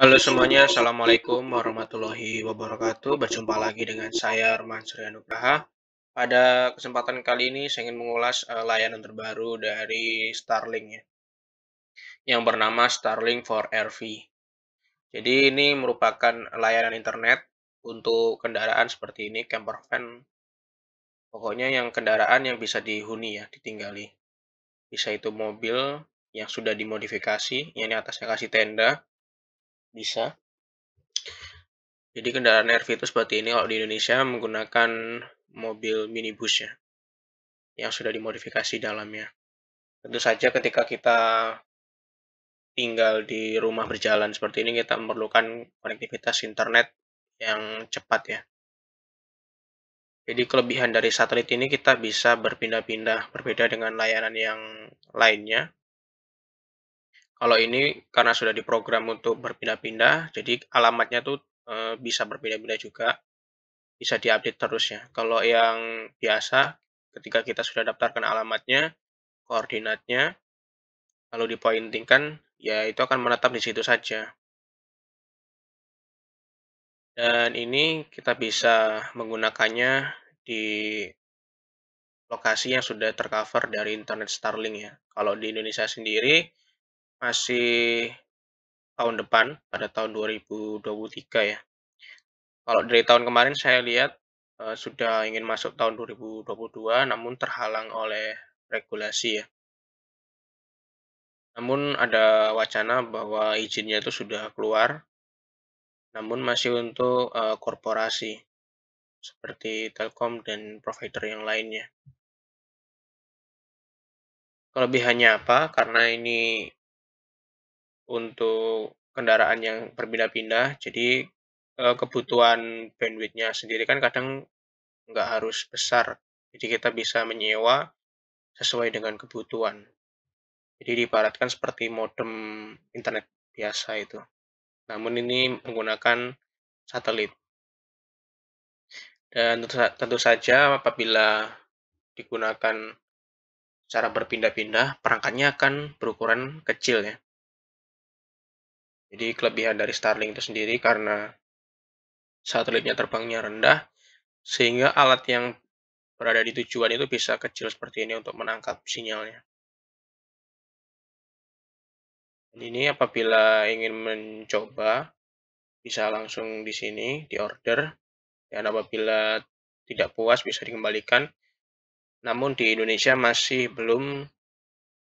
Halo semuanya, Assalamualaikum warahmatullahi wabarakatuh. Berjumpa lagi dengan saya, Arman Suryanugraha. Pada kesempatan kali ini, saya ingin mengulas eh, layanan terbaru dari Starlink ya, yang bernama Starlink for RV. Jadi ini merupakan layanan internet untuk kendaraan seperti ini, camper van. Pokoknya yang kendaraan yang bisa dihuni ya, ditinggali. Bisa itu mobil yang sudah dimodifikasi, yang ini atasnya kasih tenda, bisa. Jadi kendaraan RV itu seperti ini kalau di Indonesia menggunakan mobil minibus ya, yang sudah dimodifikasi dalamnya. Tentu saja ketika kita tinggal di rumah berjalan seperti ini kita memerlukan konektivitas internet yang cepat ya. Jadi kelebihan dari satelit ini kita bisa berpindah-pindah berbeda dengan layanan yang lainnya kalau ini karena sudah diprogram untuk berpindah-pindah, jadi alamatnya tuh e, bisa berpindah-pindah juga, bisa diupdate terus ya. Kalau yang biasa, ketika kita sudah daftarkan alamatnya, koordinatnya, lalu dipointingkan, ya itu akan menetap di situ saja. Dan ini kita bisa menggunakannya di lokasi yang sudah tercover dari internet Starlink ya. Kalau di Indonesia sendiri, masih tahun depan pada tahun 2023 ya. Kalau dari tahun kemarin saya lihat eh, sudah ingin masuk tahun 2022 namun terhalang oleh regulasi ya. Namun ada wacana bahwa izinnya itu sudah keluar namun masih untuk eh, korporasi seperti Telkom dan provider yang lainnya. Kelebihannya apa? Karena ini untuk kendaraan yang berpindah-pindah. Jadi eh, kebutuhan bandwidthnya sendiri kan kadang nggak harus besar. Jadi kita bisa menyewa sesuai dengan kebutuhan. Jadi diibaratkan seperti modem internet biasa itu. Namun ini menggunakan satelit. Dan tentu saja apabila digunakan cara berpindah-pindah, perangkatnya akan berukuran kecil ya. Jadi kelebihan dari Starlink itu sendiri karena satelitnya terbangnya rendah, sehingga alat yang berada di tujuan itu bisa kecil seperti ini untuk menangkap sinyalnya. Dan ini apabila ingin mencoba, bisa langsung di sini, di order. Dan apabila tidak puas bisa dikembalikan. Namun di Indonesia masih belum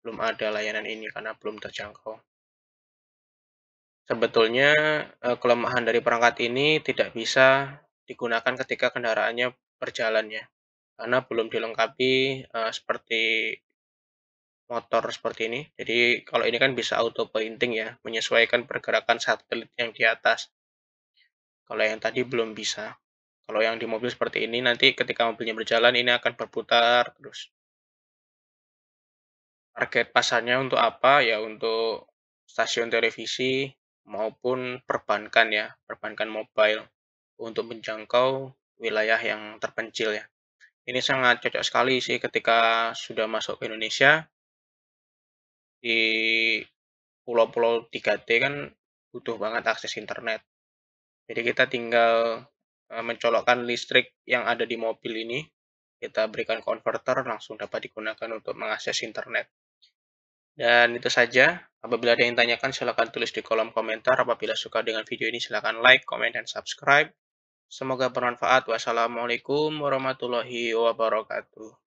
belum ada layanan ini karena belum terjangkau. Sebetulnya eh, kelemahan dari perangkat ini tidak bisa digunakan ketika kendaraannya berjalan ya, karena belum dilengkapi, uh, seperti motor seperti ini. Jadi kalau ini kan bisa auto pointing ya, menyesuaikan pergerakan satelit yang di atas. Kalau yang tadi belum bisa. Kalau yang di mobil seperti ini, nanti ketika mobilnya berjalan ini akan berputar terus. Target pasarnya untuk apa? Ya untuk stasiun televisi maupun perbankan ya, perbankan mobile untuk menjangkau wilayah yang terpencil ya. Ini sangat cocok sekali sih ketika sudah masuk ke Indonesia di pulau-pulau 3T kan butuh banget akses internet. Jadi kita tinggal eh, mencolokkan listrik yang ada di mobil ini, kita berikan konverter langsung dapat digunakan untuk mengakses internet. Dan itu saja. Apabila ada yang tanyakan, silakan tulis di kolom komentar. Apabila suka dengan video ini, silakan like, comment, dan subscribe. Semoga bermanfaat. Wassalamualaikum warahmatullahi wabarakatuh.